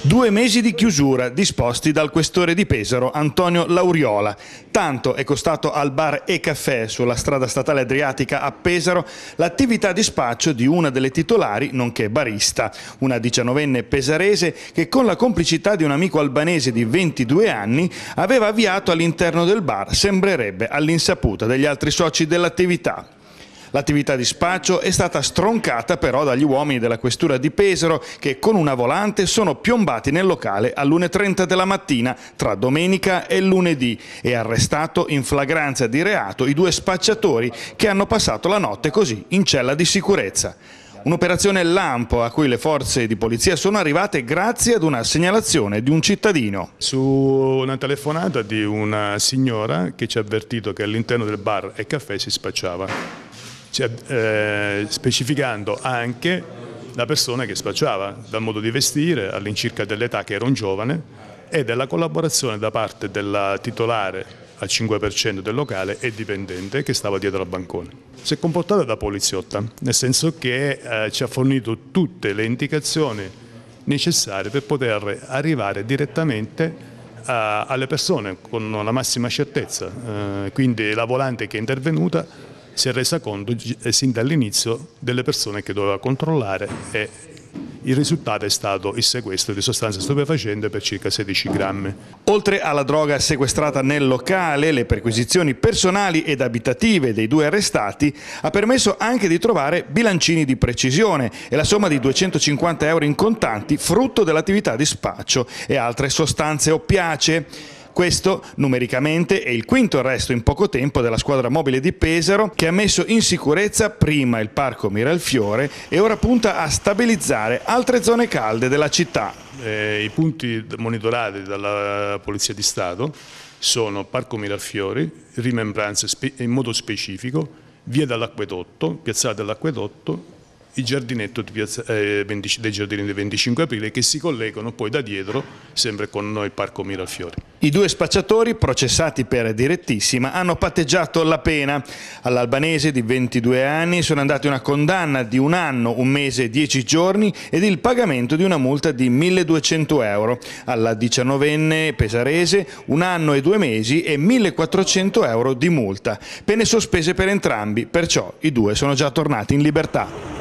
Due mesi di chiusura disposti dal questore di Pesaro, Antonio Lauriola. Tanto è costato al bar e caffè sulla strada statale adriatica a Pesaro l'attività di spaccio di una delle titolari, nonché barista, una diciannovenne pesarese che con la complicità di un amico albanese di 22 anni aveva avviato all'interno del bar, sembrerebbe all'insaputa degli altri soci dell'attività. L'attività di spaccio è stata stroncata però dagli uomini della questura di Pesaro che con una volante sono piombati nel locale alle 1.30 della mattina tra domenica e lunedì e arrestato in flagranza di reato i due spacciatori che hanno passato la notte così in cella di sicurezza. Un'operazione lampo a cui le forze di polizia sono arrivate grazie ad una segnalazione di un cittadino. Su una telefonata di una signora che ci ha avvertito che all'interno del bar e caffè si spacciava cioè, eh, specificando anche la persona che spacciava, dal modo di vestire all'incirca dell'età che era un giovane e della collaborazione da parte della titolare al 5% del locale e dipendente che stava dietro al bancone. Si è comportata da poliziotta, nel senso che eh, ci ha fornito tutte le indicazioni necessarie per poter arrivare direttamente a, eh, alle persone con la massima certezza, eh, quindi la volante che è intervenuta si è resa conto eh, sin dall'inizio delle persone che doveva controllare e il risultato è stato il sequestro di sostanze stupefacenti per circa 16 grammi. Oltre alla droga sequestrata nel locale, le perquisizioni personali ed abitative dei due arrestati ha permesso anche di trovare bilancini di precisione e la somma di 250 euro in contanti frutto dell'attività di spaccio e altre sostanze oppiace. Questo numericamente è il quinto arresto in poco tempo della squadra mobile di Pesaro che ha messo in sicurezza prima il parco Miralfiore e ora punta a stabilizzare altre zone calde della città. Eh, I punti monitorati dalla Polizia di Stato sono Parco Miralfiori, Rimembranze in modo specifico, Via dall'Acquedotto, Piazzata dell'Acquedotto, il giardinetto di piazza, eh, 20, dei giardini del 25 aprile che si collegano poi da dietro sempre con noi parco Mirafiori. I due spacciatori processati per direttissima hanno patteggiato la pena. All'albanese di 22 anni sono andati una condanna di un anno, un mese e 10 giorni ed il pagamento di una multa di 1200 euro. Alla 19enne pesarese un anno e due mesi e 1400 euro di multa. Pene sospese per entrambi, perciò i due sono già tornati in libertà.